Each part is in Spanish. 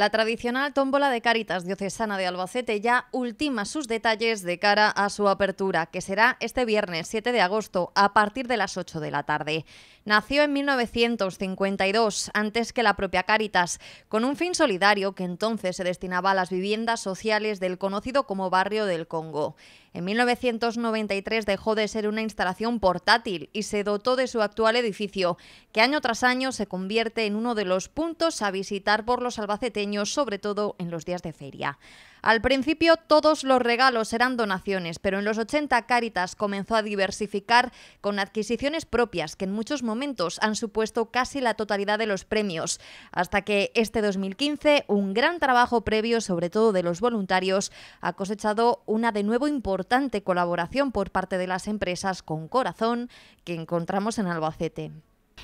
La tradicional tómbola de Caritas Diocesana de Albacete ya ultima sus detalles de cara a su apertura, que será este viernes 7 de agosto a partir de las 8 de la tarde. Nació en 1952, antes que la propia Caritas, con un fin solidario que entonces se destinaba a las viviendas sociales del conocido como Barrio del Congo. En 1993 dejó de ser una instalación portátil y se dotó de su actual edificio, que año tras año se convierte en uno de los puntos a visitar por los albaceteños, sobre todo en los días de feria. Al principio todos los regalos eran donaciones, pero en los 80 Cáritas comenzó a diversificar con adquisiciones propias que en muchos momentos han supuesto casi la totalidad de los premios, hasta que este 2015 un gran trabajo previo, sobre todo de los voluntarios, ha cosechado una de nuevo importante colaboración por parte de las empresas con corazón que encontramos en Albacete.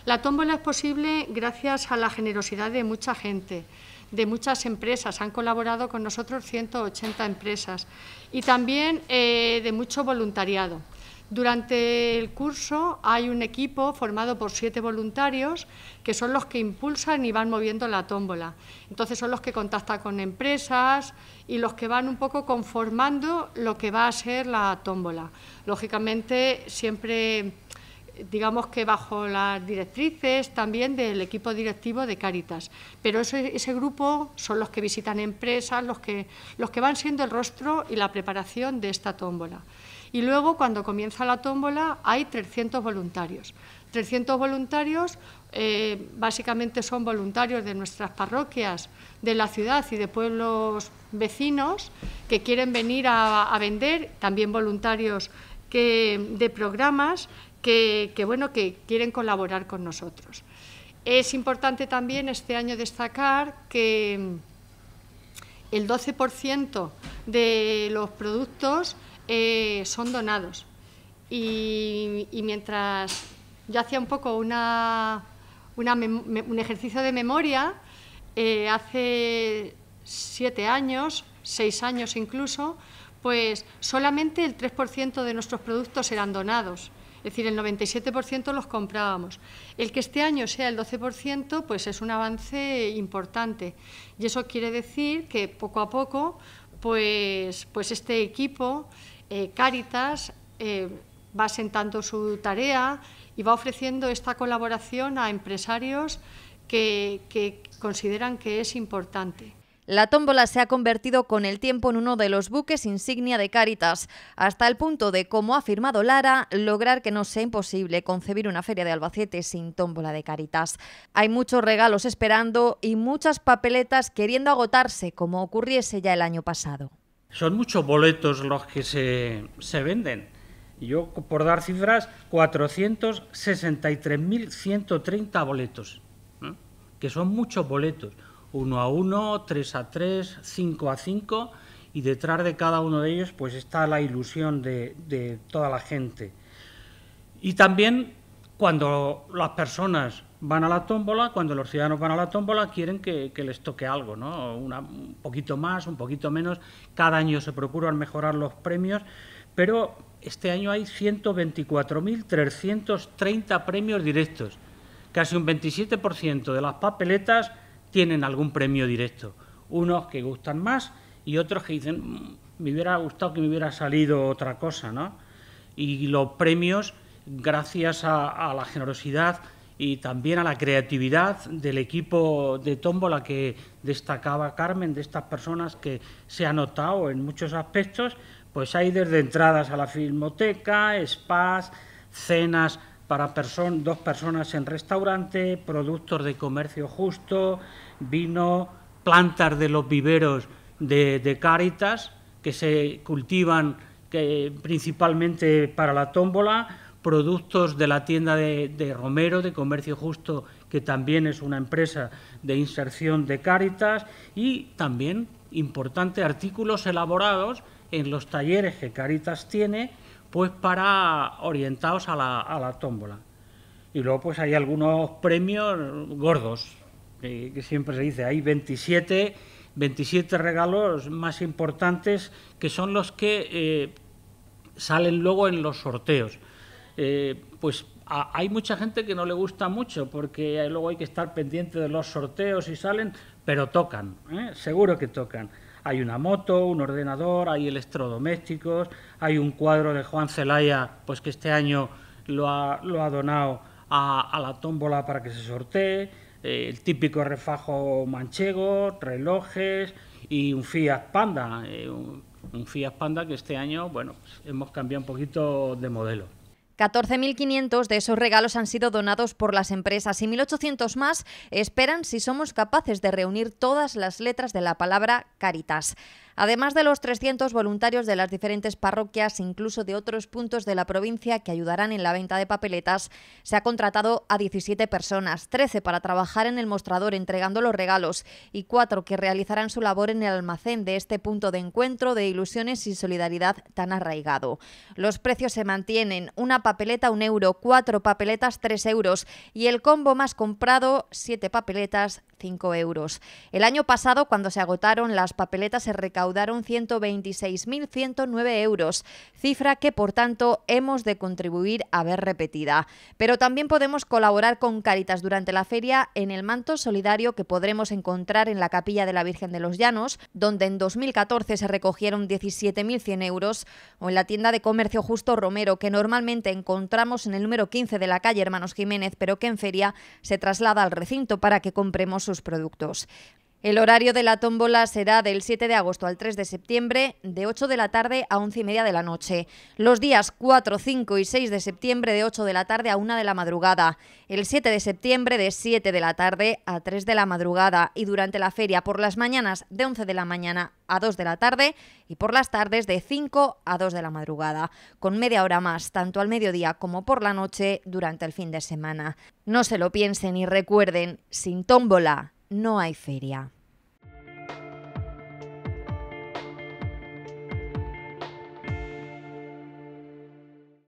La tómbola es posible gracias a la generosidad de mucha gente de muchas empresas. Han colaborado con nosotros 180 empresas y también eh, de mucho voluntariado. Durante el curso hay un equipo formado por siete voluntarios que son los que impulsan y van moviendo la tómbola. Entonces son los que contactan con empresas y los que van un poco conformando lo que va a ser la tómbola. Lógicamente siempre digamos que bajo las directrices también del equipo directivo de Caritas. Pero ese, grupo son los que visitan empresas, los que, los que van siendo el rostro y la preparación de esta tómbola. Y luego, cuando comienza la tómbola, hay 300 voluntarios. 300 voluntarios eh, básicamente son voluntarios de nuestras parroquias, de la ciudad y de pueblos vecinos que quieren venir a, vender, también voluntarios de programas que, bueno, que quieren colaborar con nosotros. Es importante también este año destacar que el 12% de los productos eh, son donados. Y, mientras yo hacía un poco un ejercicio de memoria, eh, hace siete años, seis años incluso, pues solamente el 3% de nuestros productos eran donados. Es decir, el 97% los comprábamos. El que este año sea el 12%, pues es un avance importante. Y eso quiere decir que poco a poco, pues, pues este equipo, eh, Caritas, Cáritas, eh, va sentando su tarea y va ofreciendo esta colaboración a empresarios que consideran que es importante. La tómbola se ha convertido con el tiempo en uno de los buques insignia de Caritas, hasta el punto de, como ha afirmado Lara, lograr que no sea imposible concebir una feria de Albacete sin tómbola de Caritas. Hay muchos regalos esperando y muchas papeletas queriendo agotarse, como ocurriese ya el año pasado. Son muchos boletos los que se, venden. Yo, por dar cifras, 463.130 boletos, ¿eh? que son muchos boletos. ...uno a 1, 3 a 3, 5 a 5 y detrás de cada uno de ellos pues está la ilusión de, toda la gente. Y también cuando las personas van a la tómbola, cuando los ciudadanos van a la tómbola, quieren que, les toque algo, ¿no? un poquito más, un poquito menos. Cada año se procuran mejorar los premios, pero este año hay 124.330 premios directos. Casi un 27% de las papeletas tienen algún premio directo. Unos que gustan más y otros que dicen, mm, me hubiera gustado que me hubiera salido otra cosa, ¿no? Y los premios, gracias a, la generosidad y también a la creatividad del equipo de tómbola que destacaba Carmen, de estas personas que se ha notado en muchos aspectos, pues hay desde entradas a la filmoteca, spas, cenas para dos personas en restaurante, productos de comercio justo, vino, plantas de los viveros de, Caritas Cáritas que se cultivan principalmente para la tómbola, productos de la tienda de, Romero, de Comercio Justo, que también es una empresa de inserción de Cáritas, y también, importante, artículos elaborados en los talleres que Cáritas tiene pues para orientados a la, a la tómbola. Y luego pues hay algunos premios gordos, que, siempre se dice, hay 27, 27 regalos más importantes que son los que eh, salen luego en los sorteos. Eh, pues hay mucha gente que no le gusta mucho porque luego hay que estar pendiente de los sorteos y salen, pero tocan, ¿eh? seguro que tocan hay una moto, un ordenador, hay electrodomésticos, hay un cuadro de Juan Zelaya, pues que este año lo ha, donado a, la tómbola para que se sortee, eh, el típico refajo manchego, relojes y un Fiat Panda, eh, un, Fiat Panda que este año, bueno, pues, hemos cambiado un poquito de modelo. 14.500 de esos regalos han sido donados por las empresas y 1.800 más esperan si somos capaces de reunir todas las letras de la palabra Caritas además de los 300 voluntarios de las diferentes parroquias, incluso de otros puntos de la provincia que ayudarán en la venta de papeletas, se ha contratado a 17 personas, 13 para trabajar en el mostrador entregando los regalos y 4 que realizarán su labor en el almacén de este punto de encuentro de ilusiones y solidaridad tan arraigado. Los precios se mantienen, una papeleta un euro, cuatro papeletas tres euros y el combo más comprado, 7 papeletas euros. El año pasado, cuando se agotaron las papeletas, se recaudaron 126.109 euros, cifra que, por tanto, hemos de contribuir a ver repetida. Pero también podemos colaborar con Caritas durante la feria en el manto solidario que podremos encontrar en la Capilla de la Virgen de los Llanos, donde en 2014 se recogieron 17.100 euros, o en la tienda de comercio Justo Romero, que normalmente encontramos en el número 15 de la calle Hermanos Jiménez, pero que en feria se traslada al recinto para que compremos sus productos. El horario de la tómbola será del 7 de agosto al 3 de septiembre, de 8 de la tarde a 11 y media de la noche. Los días 4, 5 y 6 de septiembre, de 8 de la tarde a 1 de la madrugada. El 7 de septiembre, de 7 de la tarde a 3 de la madrugada. Y durante la feria, por las mañanas, de 11 de la mañana a 2 de la tarde y por las tardes de 5 a 2 de la madrugada, con media hora más tanto al mediodía como por la noche durante el fin de semana. No se lo piensen y recuerden, sin tómbola no hay feria.